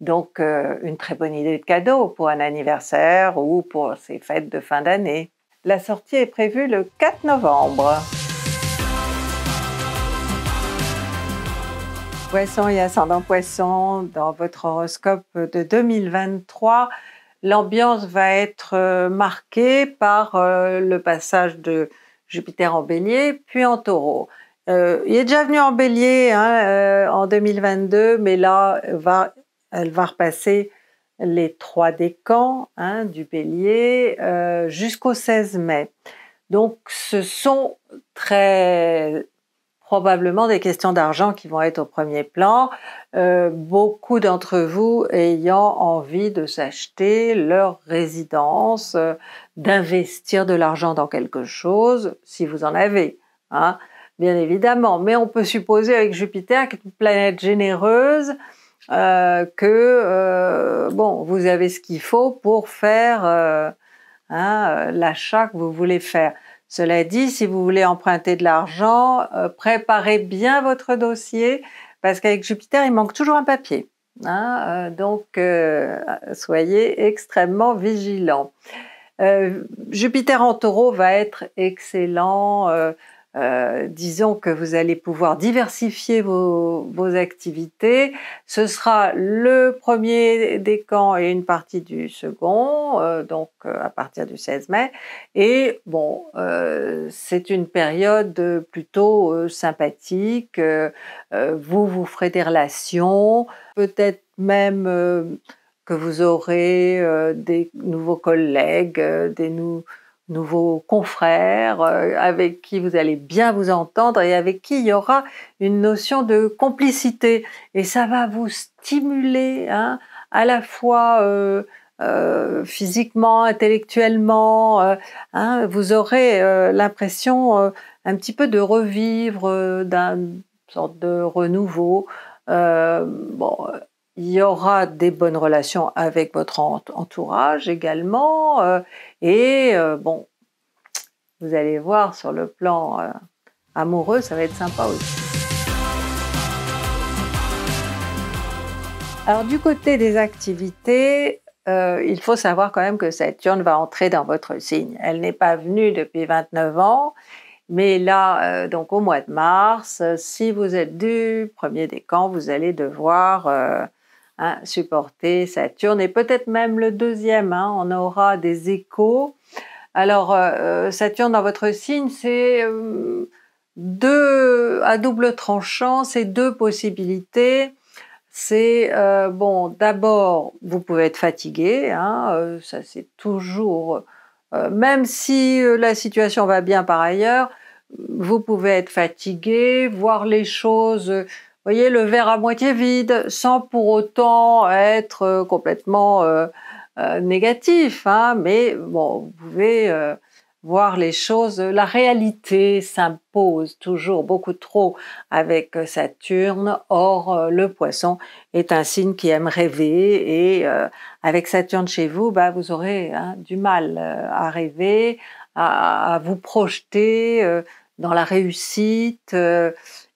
donc, euh, une très bonne idée de cadeau pour un anniversaire ou pour ces fêtes de fin d'année. La sortie est prévue le 4 novembre. Poisson et ascendant poisson, dans votre horoscope de 2023, l'ambiance va être euh, marquée par euh, le passage de Jupiter en bélier, puis en taureau. il est déjà venu en bélier hein, en 2022, mais là, va elle va repasser les trois décans hein, du bélier euh, jusqu'au 16 mai. Donc ce sont très probablement des questions d'argent qui vont être au premier plan, euh, beaucoup d'entre vous ayant envie de s'acheter leur résidence, euh, d'investir de l'argent dans quelque chose, si vous en avez, hein, bien évidemment. Mais on peut supposer avec Jupiter, qui est une planète généreuse, euh, que euh, bon, vous avez ce qu'il faut pour faire euh, hein, l'achat que vous voulez faire. Cela dit, si vous voulez emprunter de l'argent, préparez bien votre dossier parce qu'avec Jupiter, il manque toujours un papier. Hein, donc, soyez extrêmement vigilants. Jupiter en taureau va être excellent euh, disons que vous allez pouvoir diversifier vos, activités. Ce sera le premier des camps et une partie du second, euh, donc euh, à partir du 16 mai. Et bon, c'est une période plutôt sympathique. vous vous ferez des relations, peut-être même que vous aurez des nouveaux collègues, des nouveaux nouveaux confrères euh, avec qui vous allez bien vous entendre et avec qui il y aura une notion de complicité. Et ça va vous stimuler hein, à la fois euh, euh, physiquement, intellectuellement. Hein. vous aurez l'impression un petit peu de revivre, d'un sorte de renouveau. bon, il y aura des bonnes relations avec votre entourage également. Euh, et euh, bon, vous allez voir sur le plan euh, amoureux, ça va être sympa aussi. Alors du côté des activités, il faut savoir quand même que Saturne va entrer dans votre signe. Elle n'est pas venue depuis 29 ans. Mais là, donc au mois de mars, si vous êtes du premier décan, vous allez devoir supporter Saturne et peut-être même le deuxième. Hein. on aura des échos. Alors, euh, euh, Saturne dans votre signe, c'est euh, deux à double tranchant, c'est deux possibilités. C'est bon, d'abord, vous pouvez être fatigué, hein, ça c'est toujours, même si la situation va bien par ailleurs, vous pouvez être fatigué, voir les choses voyez, le verre à moitié vide, sans pour autant être euh, complètement euh, euh, négatif. Hein. mais bon, vous pouvez voir les choses. La réalité s'impose toujours beaucoup trop avec Saturne. Or, le poisson est un signe qui aime rêver. Et avec Saturne chez vous, bah, vous aurez hein, du mal à rêver, à vous projeter dans la réussite.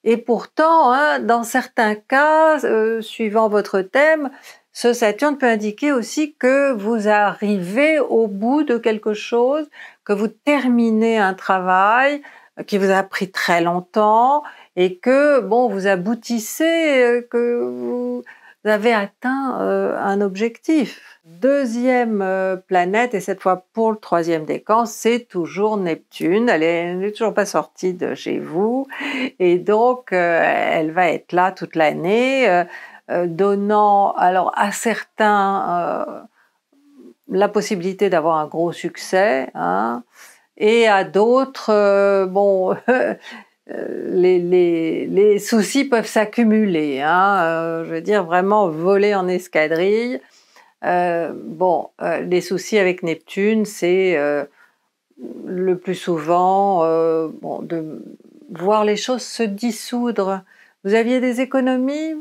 Et pourtant, hein, dans certains cas, euh, suivant votre thème, ce Saturne peut indiquer aussi que vous arrivez au bout de quelque chose, que vous terminez un travail euh, qui vous a pris très longtemps et que, bon, vous aboutissez, euh, que vous avez atteint euh, un objectif. Deuxième euh, planète, et cette fois pour le troisième décan, c'est toujours Neptune. Elle n'est toujours pas sortie de chez vous. Et donc, euh, elle va être là toute l'année, donnant alors à certains la possibilité d'avoir un gros succès, hein, et à d'autres, bon... Euh, les, soucis peuvent s'accumuler. Hein. Euh, je veux dire, vraiment voler en escadrille. Euh, bon, les soucis avec Neptune, c'est le plus souvent de voir les choses se dissoudre. Vous aviez des économies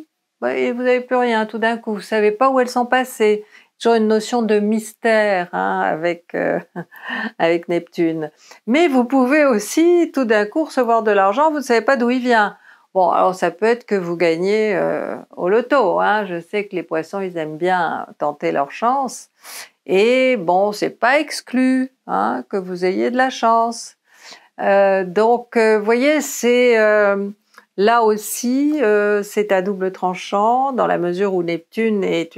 et vous n'avez plus rien tout d'un coup. Vous savez pas où elles sont passées toujours une notion de mystère hein, avec euh, avec Neptune. Mais vous pouvez aussi tout d'un coup recevoir de l'argent, vous ne savez pas d'où il vient. Bon, alors ça peut être que vous gagnez euh, au loto. Hein. Je sais que les poissons, ils aiment bien tenter leur chance. Et bon, c'est pas exclu hein, que vous ayez de la chance. Euh, donc, vous voyez, c'est là aussi, c'est à double tranchant dans la mesure où Neptune est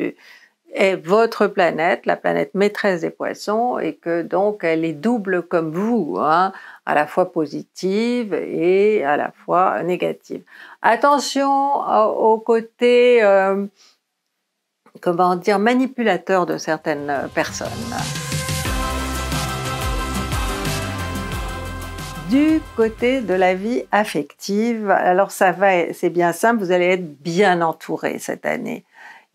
est votre planète, la planète maîtresse des poissons, et que donc elle est double comme vous, hein, à la fois positive et à la fois négative. Attention au côté, euh, comment dire, manipulateur de certaines personnes. du côté de la vie affective. Alors ça va, c'est bien simple, vous allez être bien entouré cette année.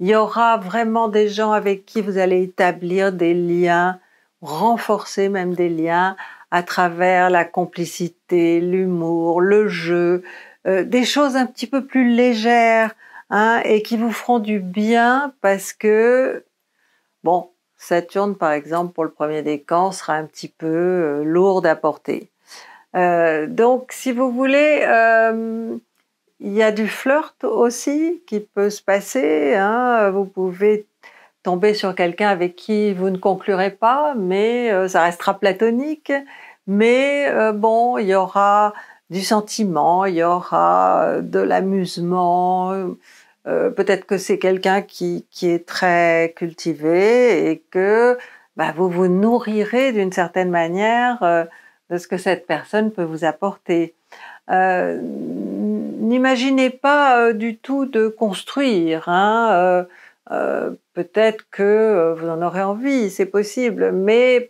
Il y aura vraiment des gens avec qui vous allez établir des liens, renforcer même des liens à travers la complicité, l'humour, le jeu, euh, des choses un petit peu plus légères hein, et qui vous feront du bien parce que, bon, Saturne par exemple pour le premier décan sera un petit peu euh, lourde à porter. Euh, donc si vous voulez il y a du flirt aussi qui peut se passer. Hein. Vous pouvez tomber sur quelqu'un avec qui vous ne conclurez pas, mais euh, ça restera platonique. Mais euh, bon, il y aura du sentiment, il y aura euh, de l'amusement. Peut-être que c'est quelqu'un qui, est très cultivé et que bah, vous vous nourrirez d'une certaine manière de ce que cette personne peut vous apporter. Euh, n'imaginez pas euh, du tout de construire. Hein, euh, euh, peut-être que vous en aurez envie, c'est possible, mais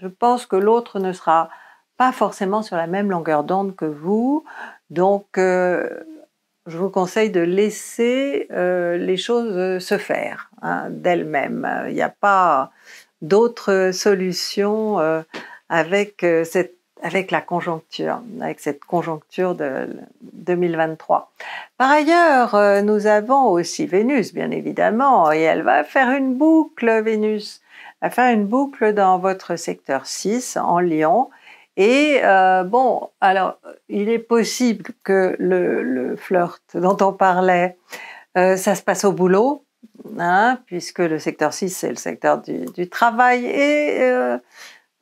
je pense que l'autre ne sera pas forcément sur la même longueur d'onde que vous. Donc, je vous conseille de laisser les choses se faire hein, d'elles-mêmes. Il n'y a pas d'autre solution avec cette avec la conjoncture, avec cette conjoncture de 2023. Par ailleurs, euh, nous avons aussi Vénus, bien évidemment, et elle va faire une boucle, Vénus, elle va faire une boucle dans votre secteur 6, en Lyon. Et euh, bon, alors, il est possible que le, flirt dont on parlait, euh, ça se passe au boulot, hein, puisque le secteur 6, c'est le secteur du, travail. Et...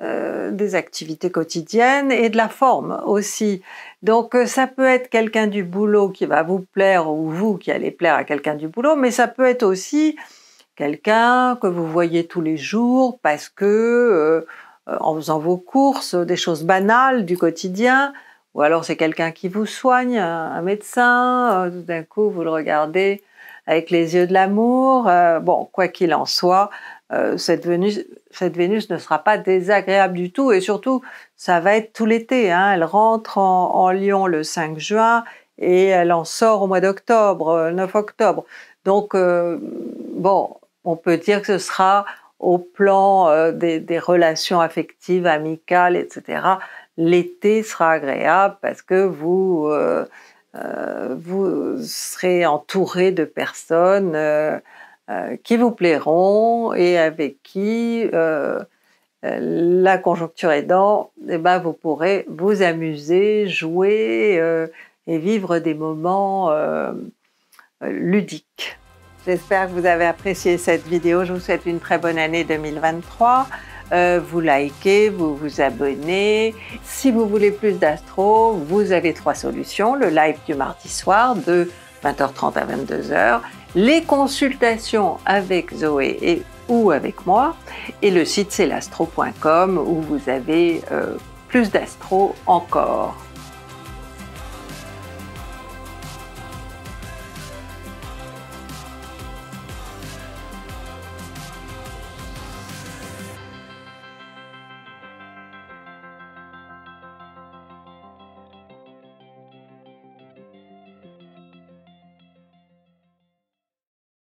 Euh, des activités quotidiennes et de la forme aussi. Donc euh, ça peut être quelqu'un du boulot qui va vous plaire ou vous qui allez plaire à quelqu'un du boulot, mais ça peut être aussi quelqu'un que vous voyez tous les jours parce que euh, en faisant vos courses, des choses banales du quotidien, ou alors c'est quelqu'un qui vous soigne, un médecin, tout d'un coup vous le regardez avec les yeux de l'amour. bon, quoi qu'il en soit, cette venue cette Vénus ne sera pas désagréable du tout et surtout, ça va être tout l'été. Hein. Elle rentre en, Lyon le 5 juin et elle en sort au mois d'octobre, 9 euh, octobre. Donc, euh, bon, on peut dire que ce sera au plan euh, des, relations affectives, amicales, etc. L'été sera agréable parce que vous, vous serez entouré de personnes euh, qui vous plairont et avec qui, euh, euh, la conjoncture aidant, eh ben vous pourrez vous amuser, jouer et vivre des moments ludiques. J'espère que vous avez apprécié cette vidéo. Je vous souhaite une très bonne année 2023. vous likez, vous vous abonnez. Si vous voulez plus d'astro, vous avez trois solutions. Le live du mardi soir de 20h30 à 22h, les consultations avec Zoé et ou avec moi. Et le site c'est l'astro.com où vous avez euh, plus d'astro encore.